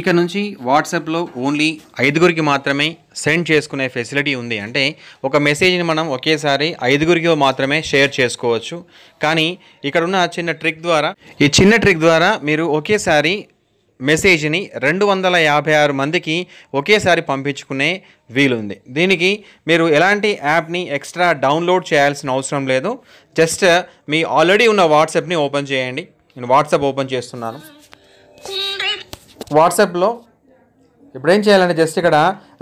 ఇక నుంచి వాట్సాప్లో ఓన్లీ ఐదుగురికి మాత్రమే సెండ్ చేసుకునే ఫెసిలిటీ ఉంది అంటే ఒక మెసేజ్ని మనం ఒకేసారి ఐదుగురికి మాత్రమే షేర్ చేసుకోవచ్చు కానీ ఇక్కడున్న చిన్న ట్రిక్ ద్వారా ఈ చిన్న ట్రిక్ ద్వారా మీరు ఒకేసారి మెసేజ్ని రెండు వందల యాభై ఆరు మందికి ఒకేసారి పంపించుకునే వీలుంది దీనికి మీరు ఎలాంటి యాప్ని ఎక్స్ట్రా డౌన్లోడ్ చేయాల్సిన అవసరం లేదు జస్ట్ మీ ఆల్రెడీ ఉన్న వాట్సాప్ని ఓపెన్ చేయండి నేను వాట్సాప్ ఓపెన్ చేస్తున్నాను వాట్సాప్లో ఇప్పుడు ఏం చేయాలంటే జస్ట్ ఇక్కడ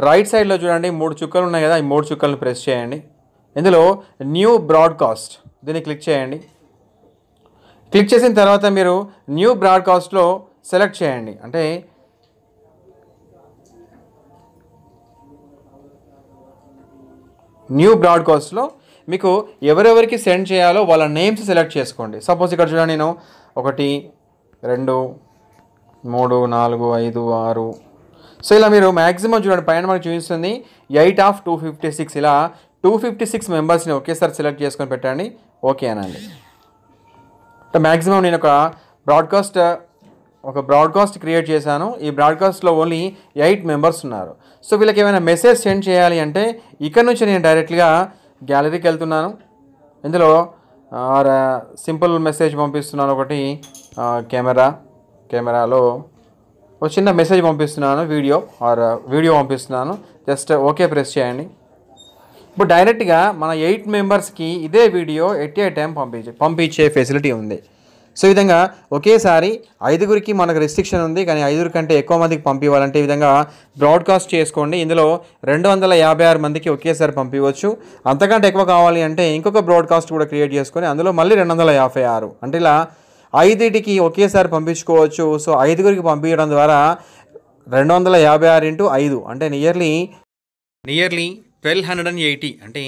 రైట్ సైడ్లో చూడండి మూడు చుక్కలు ఉన్నాయి కదా ఈ మూడు చుక్కలను ప్రెస్ చేయండి ఇందులో న్యూ బ్రాడ్కాస్ట్ దీన్ని క్లిక్ చేయండి క్లిక్ చేసిన తర్వాత మీరు న్యూ బ్రాడ్కాస్ట్లో సెలెక్ట్ చేయండి అంటే న్యూ బ్రాడ్కాస్ట్లో మీకు ఎవరెవరికి సెండ్ చేయాలో వాళ్ళ నేమ్స్ సెలెక్ట్ చేసుకోండి సపోజ్ ఇక్కడ చూడండి నేను ఒకటి రెండు మూడు నాలుగు ఐదు ఆరు సో ఇలా మీరు మ్యాక్సిమం చూడండి పైన మనకు చూపిస్తుంది eight of two fifty six ఇలా టూ ఫిఫ్టీ సిక్స్ మెంబర్స్ని ఒకేసారి సెలెక్ట్ చేసుకొని పెట్టండి ఓకే అనండి మ్యాక్సిమం నేను ఒక బ్రాడ్కాస్ట్ ఒక బ్రాడ్కాస్ట్ క్రియేట్ చేశాను ఈ బ్రాడ్కాస్ట్లో ఓన్లీ ఎయిట్ మెంబర్స్ ఉన్నారు సో వీళ్ళకి ఏమైనా మెసేజ్ సెండ్ చేయాలి అంటే ఇక్కడ నుంచి నేను డైరెక్ట్గా గ్యాలరీకి వెళ్తున్నాను ఇందులో సింపుల్ మెసేజ్ పంపిస్తున్నాను ఒకటి కెమెరా కెమెరాలో ఒక చిన్న మెసేజ్ పంపిస్తున్నాను వీడియో ఆర్ వీడియో పంపిస్తున్నాను జస్ట్ ఓకే ప్రెస్ చేయండి ఇప్పుడు డైరెక్ట్గా మన ఎయిట్ మెంబర్స్కి ఇదే వీడియో ఎట్ ఏ టైం పంపించే పంపించే ఫెసిలిటీ ఉంది సో ఈ విధంగా ఒకేసారి ఐదుగురికి మనకు రెస్ట్రిక్షన్ ఉంది కానీ ఐదుగురి కంటే ఎక్కువ మందికి పంపివ్వాలంటే ఈ విధంగా బ్రాడ్కాస్ట్ చేసుకోండి ఇందులో రెండు వందల యాభై ఆరు మందికి ఒకేసారి పంపించవచ్చు అంతకంటే ఎక్కువ కావాలి అంటే ఇంకొక బ్రాడ్కాస్ట్ కూడా క్రియేట్ చేసుకొని అందులో మళ్ళీ రెండు వందల యాభై ఆరు అంటే ఇలా ఐదుటికి ఒకేసారి పంపించుకోవచ్చు సో ఐదుగురికి పంపించడం ద్వారా రెండు వందల యాభై ఆరు ఇంటూ ఐదు అంటే nearly nearly twelve hundred and eighty అంటే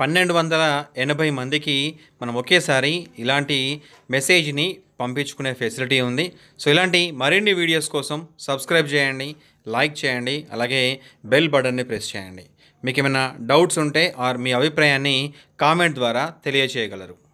పన్నెండు వందల ఎనభై మందికి మనం ఒకేసారి ఇలాంటి మెసేజ్ని పంపించుకునే ఫెసిలిటీ ఉంది సో ఇలాంటి మరిన్ని వీడియోస్ కోసం సబ్స్క్రైబ్ చేయండి లైక్ చేయండి అలాగే బెల్ బటన్ని ప్రెస్ చేయండి మీకు ఏమైనా డౌట్స్ ఉంటే ఆర్ మీ అభిప్రాయాన్ని కామెంట్ ద్వారా తెలియచేయగలరు